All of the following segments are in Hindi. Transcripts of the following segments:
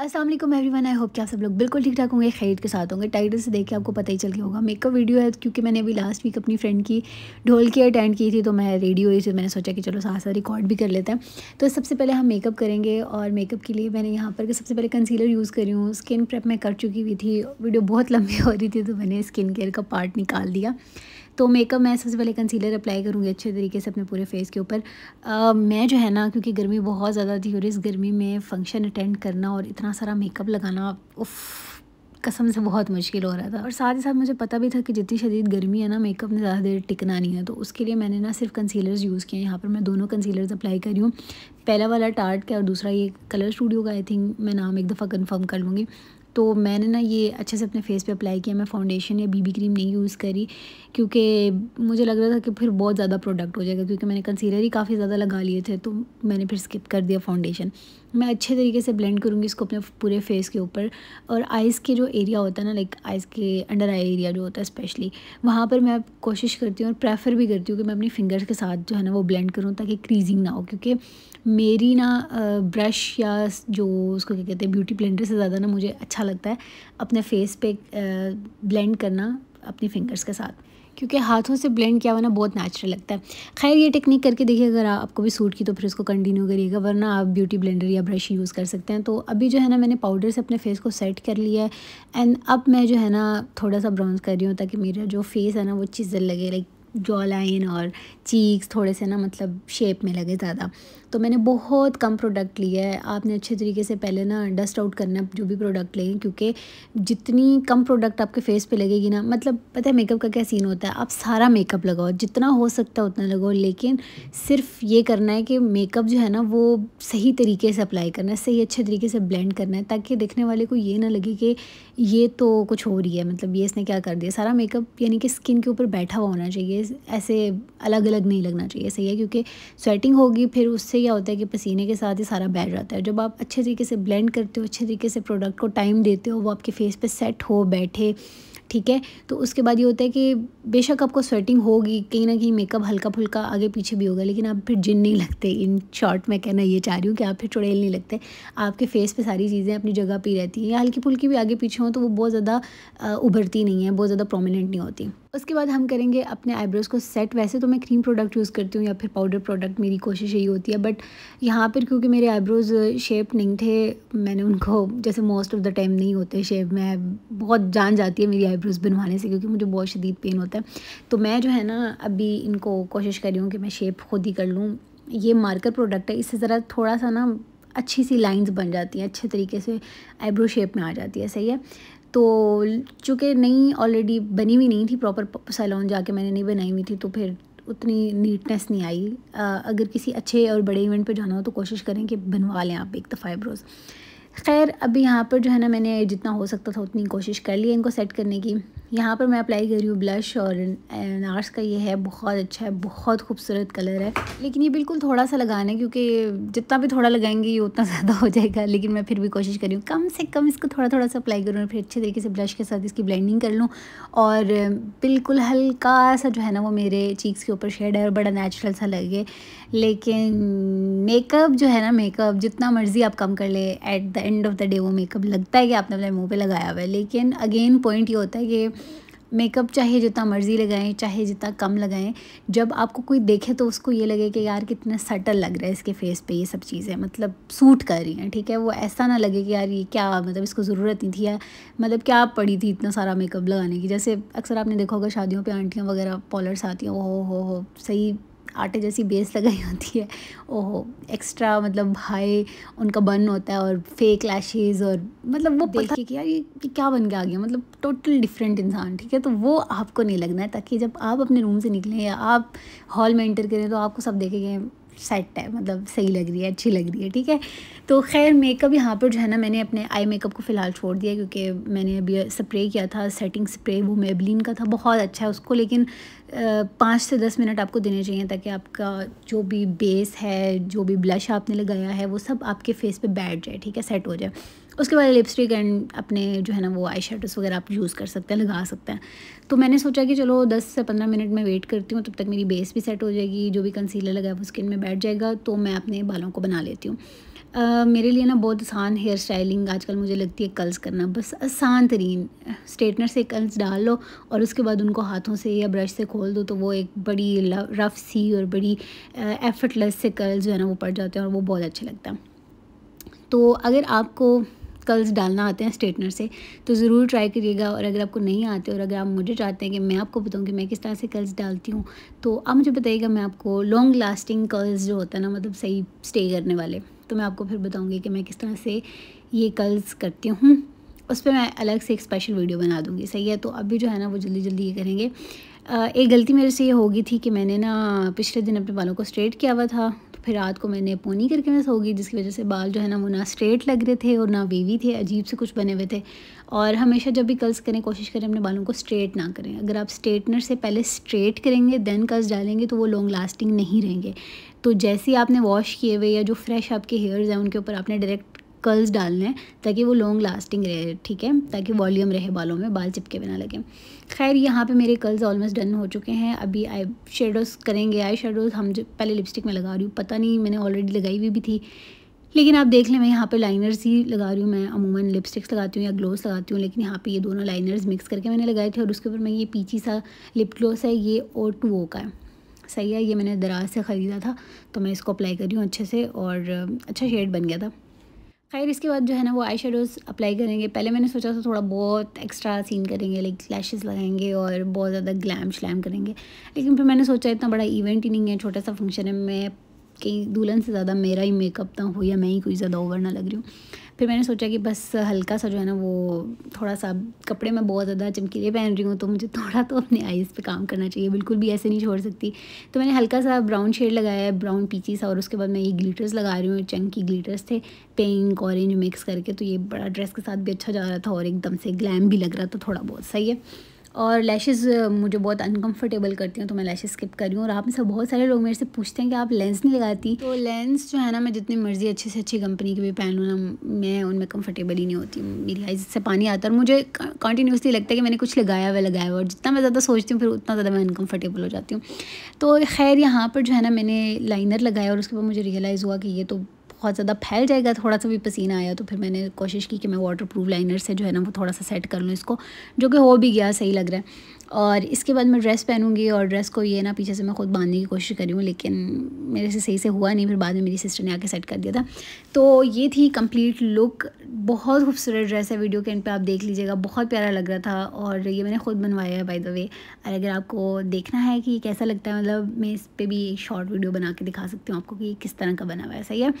Aslam everyone I hope कि आप सब लोग बिल्कुल ठीक ठाक होंगे खैर के साथ होंगे टाइटल से देख के आपको पता ही चल गया होगा मेकअप वीडियो है क्योंकि मैंने अभी लास्ट वीक अपनी फ्रेंड की ढोल की अटेंड की थी तो मैं रेडी हुई थी मैंने सोचा कि चलो साथ साथ रिकॉर्ड भी कर लेते हैं तो सबसे पहले हम मेकअप करेंगे और मेकअप के लिए मैंने यहाँ पर सबसे पहले कंसीलर यूज़ करी हूँ स्किन प्रेप मैं कर चुकी हुई थी वीडियो बहुत लंबी हो रही थी तो मैंने स्किन केयर का पार्ट निकाल दिया तो मेकअप मैं सबसे पहले कंसीलर अप्लाई करूँगी अच्छे तरीके से अपने पूरे फेस के ऊपर मैं जो है ना क्योंकि गर्मी बहुत ज़्यादा थी और इस गर्मी में फंक्शन अटेंड करना और इतना सारा मेकअप लगाना उफ कसम से बहुत मुश्किल हो रहा था और साथ ही साथ मुझे पता भी था कि जितनी शदीद गर्मी है ना मेकअप ने ज़्यादा देर टिकना नहीं है तो उसके लिए मैंने ना सिर्फ कंसीलर्स यूज़ किए यहाँ पर मैं दोनों कंसीलर्स अप्लाई कर रही हूँ पहला वाला टार्ट का और दूसरा ये कलर स्टूडियो का आई थिंक मैं नाम एक दफ़ा कन्फर्म कर लूँगी तो मैंने ना ये अच्छे से अपने फेस पे अप्लाई किया मैं फाउंडेशन या बीबी क्रीम नहीं यूज़ करी क्योंकि मुझे लग रहा था कि फिर बहुत ज़्यादा प्रोडक्ट हो जाएगा क्योंकि मैंने कंसीलर ही काफ़ी ज़्यादा लगा लिए थे तो मैंने फिर स्किप कर दिया फाउंडेशन मैं अच्छे तरीके से ब्लेंड करूँगी इसको अपने पूरे फेस के ऊपर और आइज़ के जो एरिया होता है ना लाइक आइज़ के अंडर आई एरिया जो होता है स्पेशली वहाँ पर मैं कोशिश करती हूँ और प्रेफर भी करती हूँ कि मैं अपनी फिंगर्स के साथ जो है ना वो ब्लेंड करूँ ताकि क्रीजिंग ना हो क्योंकि मेरी ना ब्रश या जो उसको क्या कहते हैं ब्यूटी ब्लेंडर से ज़्यादा ना मुझे अच्छा लगता है अपने फेस पे ब्लेंड करना अपनी फिंगर्स के साथ क्योंकि हाथों से ब्लेंड किया हुआ ना बहुत नेचुरल लगता है खैर ये टेक्निक करके देखिए अगर आपको भी सूट की तो फिर उसको कंटिन्यू करिएगा वरना आप ब्यूटी ब्लेंडर या ब्रश यूज़ कर सकते हैं तो अभी जो है ना मैंने पाउडर से अपने फेस को सेट कर लिया है एंड अब मैं जो है ना थोड़ा सा ब्राउन कर रही हूँ ताकि मेरा जो फेस है ना वो चिजल लगे लाइक जॉ लाइन और चीक्स थोड़े से ना मतलब शेप में लगे ज़्यादा तो मैंने बहुत कम प्रोडक्ट लिया है आपने अच्छे तरीके से पहले ना डस्ट आउट करना जो भी प्रोडक्ट लें क्योंकि जितनी कम प्रोडक्ट आपके फेस पे लगेगी ना मतलब पता है मेकअप का क्या सीन होता है आप सारा मेकअप लगाओ जितना हो सकता है उतना लगाओ लेकिन सिर्फ ये करना है कि मेकअप जो है ना वो सही तरीके से अप्लाई करना है सही अच्छे तरीके से ब्लेंड करना है ताकि देखने वाले को ये ना लगे कि ये तो कुछ हो रही है मतलब ये इसने क्या कर दिया सारा मेकअप यानी कि स्किन के ऊपर बैठा हुआ होना चाहिए ऐसे अलग अलग नहीं लगना चाहिए सही है क्योंकि स्वेटिंग होगी फिर उससे क्या होता है कि पसीने के साथ ही सारा बैठ जाता है जब आप अच्छे तरीके से ब्लेंड करते हो अच्छे तरीके से प्रोडक्ट को टाइम देते हो वो आपके फेस पे सेट हो बैठे ठीक है तो उसके बाद ये होता है कि बेशक आपको स्वेटिंग होगी कहीं ना कहीं मेकअप हल्का फुल्का आगे पीछे भी होगा लेकिन आप फिर जिन नहीं लगते इन शॉर्ट मैं कहना ये चाह रही हूँ कि आप फिर चुड़ैल नहीं लगते आपके फेस पे सारी चीज़ें अपनी जगह पर रहती हैं या हल्की फुल्की भी आगे पीछे हों तो वो बहुत ज़्यादा उभरती नहीं है बहुत ज़्यादा प्रोमिनेंट नहीं होती उसके बाद हम करेंगे अपने आईब्रोज़ को सेट वैसे तो मैं क्रीम प्रोडक्ट यूज़ करती हूँ या फिर पाउडर प्रोडक्ट मेरी कोशिश यही होती है बट यहाँ पर क्योंकि मेरे आईब्रोज़ शेप नहीं थे मैंने उनको जैसे मोस्ट ऑफ़ द टाइम नहीं होते शेप मैं बहुत जान जाती है मेरी आईब्रोज़ बनवाने से क्योंकि मुझे बहुत शदीद पेन होता है तो मैं जो है ना अभी इनको कोशिश कर रही हूँ कि मैं शेप खुद ही कर लूँ ये मार्कर प्रोडक्ट है इससे ज़रा थोड़ा सा ना अच्छी सी लाइंस बन जाती हैं अच्छे तरीके से आईब्रो शेप में आ जाती है सही है तो चूँकि नहीं ऑलरेडी बनी हुई नहीं थी प्रॉपर सैलून जाके मैंने नहीं बनाई हुई थी तो फिर उतनी नीटनेस नहीं आई आ, अगर किसी अच्छे और बड़े इवेंट पे जाना हो तो कोशिश करें कि बनवा लें आप एक दफ़ा आईब्रोज़ खैर अभी यहाँ पर जो है ना मैंने जितना हो सकता था उतनी कोशिश कर ली है इनको सेट करने की यहाँ पर मैं अप्लाई कर रही हूँ ब्लश और नार्स का ये है बहुत अच्छा है बहुत खूबसूरत कलर है लेकिन ये बिल्कुल थोड़ा सा लगाना है क्योंकि जितना भी थोड़ा लगाएंगे ये उतना ज़्यादा हो जाएगा लेकिन मैं फिर भी कोशिश कर रही हूँ कम से कम इसको थोड़ा थोड़ा सा अप्लाई करूँ और फिर अच्छे तरीके से ब्लश के साथ इसकी ब्लैंडिंग कर लूँ और बिल्कुल हल्का सा जो है ना वो मेरे चीक्स के ऊपर शेड है और बड़ा नेचुरल सा लगे लेकिन मेकअप जो है ना मेकअप जितना मर्ज़ी आप कम कर ले at the end of the day वो मेकअप लगता है कि आपने अपने मुंह पे लगाया हुआ है लेकिन अगेन पॉइंट ये होता है कि मेकअप चाहे जितना मर्ज़ी लगाएं चाहे जितना कम लगाएं जब आपको कोई देखे तो उसको ये लगे कि यार कितना सटल लग रहा है इसके फेस पे ये सब चीज़ें मतलब सूट कर रही हैं ठीक है वो ऐसा ना लगे कि यार ये क्या मतलब इसको ज़रूरत नहीं थी या मतलब क्या पड़ी थी इतना सारा मेकअप लगाने की जैसे अक्सर आपने देखा होगा शादियों पर आंटियाँ वगैरह पॉलर्स आती हैं ओ हो हो सही आटे जैसी बेस लगाई होती है ओहो एक्स्ट्रा मतलब हाई उनका बन होता है और फेक लैशेज़ और मतलब वो देख के यार ये क्या बन के आ गया मतलब टोटल डिफरेंट इंसान ठीक है तो वो आपको नहीं लगना है ताकि जब आप अपने रूम से निकलें या आप हॉल में इंटर करें तो आपको सब देखेंगे सेट है मतलब सही लग रही है अच्छी लग रही है ठीक है तो खैर मेकअप यहाँ पर जो है ना मैंने अपने आई मेकअप को फ़िलहाल छोड़ दिया क्योंकि मैंने अभी स्प्रे किया था सेटिंग स्प्रे वो मेबलिन का था बहुत अच्छा है उसको लेकिन पाँच से दस मिनट आपको देने चाहिए ताकि आपका जो भी बेस है जो भी ब्लश आपने लगाया है वो सब आपके फेस पर बैठ जाए ठीक है सेट हो जाए उसके बाद लिपस्टिक एंड अपने जो है ना वो आई वगैरह आप यूज़ कर सकते हैं लगा सकते हैं तो मैंने सोचा कि चलो दस से पंद्रह मिनट में वेट करती हूँ तब तक मेरी बेस भी सेट हो जाएगी जो भी कंसीलर लगा है वो स्किन में बैठ जाएगा तो मैं अपने बालों को बना लेती हूँ Uh, मेरे लिए ना बहुत आसान हेयर स्टाइलिंग आजकल मुझे लगती है कल्स करना बस आसान तरीन स्ट्रेटनर से कल्स डाल लो और उसके बाद उनको हाथों से या ब्रश से खोल दो तो वो एक बड़ी रफ़ सी और बड़ी एफर्टलेस से कल्स जो है ना वो पड़ जाते हैं और वो बहुत अच्छा लगता है तो अगर आपको स्कल्स डालना आते हैं स्ट्रेटनर से तो ज़रूर ट्राई करिएगा और अगर आपको नहीं आते और अगर आप मुझे चाहते हैं कि मैं आपको बताऊँ कि मैं किस तरह से कर्ल्स डालती हूँ तो आप मुझे बताइएगा मैं आपको लॉन्ग लास्टिंग कर्ल्स जो होता है ना मतलब सही स्टे करने वाले तो मैं आपको फिर बताऊँगी कि मैं किस तरह से ये कर्ल्स करती हूँ उस पर मैं अलग से एक स्पेशल वीडियो बना दूँगी सही है तो अभी जो है ना वो जल्दी जल्दी ये करेंगे एक गलती मेरे से ये होगी थी कि मैंने ना पिछले दिन अपने बालों को स्ट्रेट किया हुआ था फिर रात को मैंने पोनी करके मैं सो गई जिसकी वजह से बाल जो है ना वो ना स्ट्रेट लग रहे थे और ना वेवी थे अजीब से कुछ बने हुए थे और हमेशा जब भी कर्ल्स करें कोशिश करें अपने बालों को स्ट्रेट ना करें अगर आप स्ट्रेटनर से पहले स्ट्रेट करेंगे देन कर्ल्स डालेंगे तो वो लॉन्ग लास्टिंग नहीं रहेंगे तो जैसे ही आपने वॉश किए हुए या जो फ्रेश आपके हेयर्स हैं उनके ऊपर आपने डायरेक्ट कर्ल्स डालने ताकि वो लॉन्ग लास्टिंग रहे ठीक है ताकि वॉल्यूम रहे बालों में बाल चिपके बिना लगे खैर यहाँ पे मेरे कर्ल्स ऑलमोस्ट डन हो चुके हैं अभी आई शेडोज़ करेंगे आई शेडोज़ हम जो पहले लिपस्टिक में लगा रही हूँ पता नहीं मैंने ऑलरेडी लगाई हुई भी थी लेकिन आप देख लें मैं यहाँ पर लाइनर्स ही लगा रही हूँ मैं अमूमन लिपस्टिक्स लगाती हूँ या ग्लोस लगाती हूँ लेकिन यहाँ पर ये दोनों लाइनर्स मिक्स करके मैंने लगाए थे और उसके ऊपर मैं ये पीछी सा लिप ग्लोस है ये ओ टू ओ का है सही है ये मैंने दराज से ख़रीदा था तो मैं इसको अप्लाई कर रही हूँ अच्छे से और अच्छा शेड बन गया था खैर इसके बाद जो है ना वो आई शेडोज़ अप्लाई करेंगे पहले मैंने सोचा था थोड़ा बहुत एक्स्ट्रा सीन करेंगे लाइक लैशेज़ लगाएंगे और बहुत ज़्यादा ग्लैम श्लैम करेंगे लेकिन फिर मैंने सोचा इतना बड़ा इवेंट ही नहीं है छोटा सा फंक्शन है मैं कहीं दुल्हन से ज़्यादा मेरा ही मेकअप ना हो या मैं ही कोई ज़्यादा ओवर ना लग रही हूँ फिर मैंने सोचा कि बस हल्का सा जो है ना वो थोड़ा सा कपड़े मैं बहुत ज़्यादा चमकीले पहन रही हूँ तो मुझे थोड़ा तो अपने आइज़ पे काम करना चाहिए बिल्कुल भी ऐसे नहीं छोड़ सकती तो मैंने हल्का सा ब्राउन शेड लगाया है ब्राउन पीची सा और उसके बाद मैं ये ग्लीटर्स लगा रही हूँ चंग की ग्लीटर्स थे पिंक ऑरेंज मिक्स करके तो ये बड़ा ड्रेस के साथ भी अच्छा जा रहा था और एकदम से ग्लैम भी लग रहा था थोड़ा बहुत सही है और लैशेज़ मुझे बहुत अनकंफर्टेबल करती हूँ तो मैं लैशेज़ स्किप कर रही हूँ और आप में से बहुत सारे लोग मेरे से पूछते हैं कि आप लेंस नहीं लगाती तो लेंस जो है ना मैं जितनी मर्ज़ी अच्छी से अच्छी कंपनी के भी पहन लूँ ना मैं उनमें कंफर्टेबल ही नहीं होती मेरी आई से पानी आता है और मुझे कंटिन्यूसली लगता है कि मैंने कुछ लगाया हुआ लगाया हुआ और जितना मैं ज़्यादा सोचती हूँ फिर उतना ज़्यादा मैं अनकम्फर्टेबल हो जाती हूँ तो खैर यहाँ पर जो है ना मैंने लाइनर लगाया और उसके बाद मुझे रियलाइज़ हुआ कि ये तो बहुत ज़्यादा फैल जाएगा थोड़ा सा भी पसीना आया तो फिर मैंने कोशिश की कि मैं वाटर प्रूफ लाइनर से जो है ना वो थोड़ा सा सेट कर लूँ इसको जो कि हो भी गया सही लग रहा है और इसके बाद मैं ड्रेस पहनूंगी और ड्रेस को ये ना पीछे से मैं खुद बांधने की कोशिश करी हूँ लेकिन मेरे से सही से हुआ नहीं फिर बाद में मेरी सिस्टर ने आके सेट कर दिया था तो ये थी कंप्लीट लुक बहुत खूबसूरत ड्रेस है वीडियो के एंड पे आप देख लीजिएगा बहुत प्यारा लग रहा था और ये मैंने खुद बनवाया है बाई द वे और अगर आपको देखना है कि कैसा लगता है मतलब मैं इस पर भी एक शॉर्ट वीडियो बना के दिखा सकती हूँ आपको कि किस तरह का बना हुआ है सही है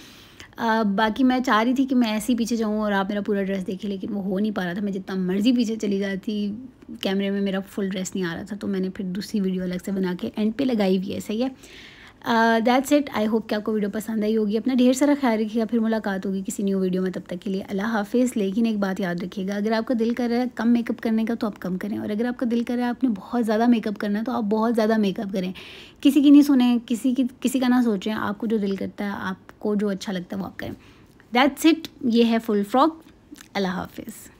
आ, बाकी मैं चाह रही थी कि मैं ऐसे ही पीछे जाऊँ और आप मेरा पूरा ड्रेस देखें लेकिन वो हो नहीं पा रहा था मैं जितना मर्ज़ी पीछे चली जाती कैमरे में मेरा फुल ड्रेस नहीं आ रहा था तो मैंने फिर दूसरी वीडियो अलग से बना के एंड पे लगाई हुई है सही है दैट्स इट आई होप कि आपको वीडियो पसंद आई होगी अपना ढेर सारा ख्याल रखिएगा फिर मुलाकात होगी किसी न्यू वीडियो में तब तक के लिए अल्लाह हाफिज़ लेकिन एक बात याद रखिएगा अगर आपका दिल कर रहा है कम मेकअप करने का तो आप कम करें और अगर आपका दिल कर रहा है आपने बहुत ज़्यादा मेकअप करना है तो आप बहुत ज़्यादा मेकअप करें किसी की नहीं सुने किसी की किसी का ना सोचें आपको जो दिल करता है आपको जो अच्छा लगता है वो आप करें दैट्स इट ये है फुल फ्रॉक अल्लाह हाफिज़